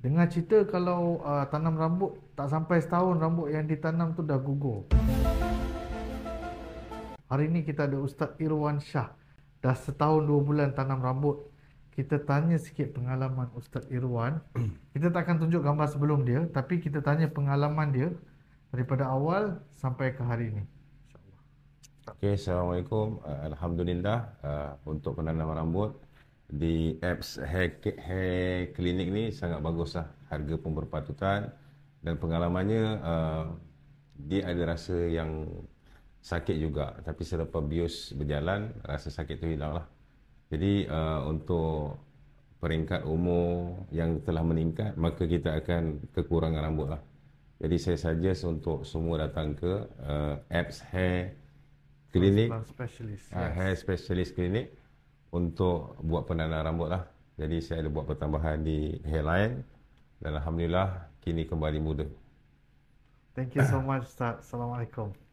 Dengar cerita kalau uh, tanam rambut tak sampai setahun rambut yang ditanam tu dah gugur. Hari ini kita ada Ustaz Irwan Shah. Dah setahun dua bulan tanam rambut. Kita tanya sikit pengalaman Ustaz Irwan. Kita tak akan tunjuk gambar sebelum dia. Tapi kita tanya pengalaman dia. Daripada awal sampai ke hari ini. Okay, Assalamualaikum. Ah, Alhamdulillah ah, untuk penanaman rambut di apps hair, hair clinic ni sangat bagus lah harga pun berpatutan dan pengalamannya uh, dia ada rasa yang sakit juga tapi selepas bios berjalan rasa sakit tu hilang lah jadi uh, untuk peringkat umur yang telah meningkat maka kita akan kekurangan rambut lah jadi saya suggest untuk semua datang ke uh, apps hair clinic uh, ah, hair specialist clinic untuk buat penanda rambut lah. Jadi saya ada buat pertambahan di hairline dan Alhamdulillah kini kembali muda. Thank you so much Ustaz. Assalamualaikum.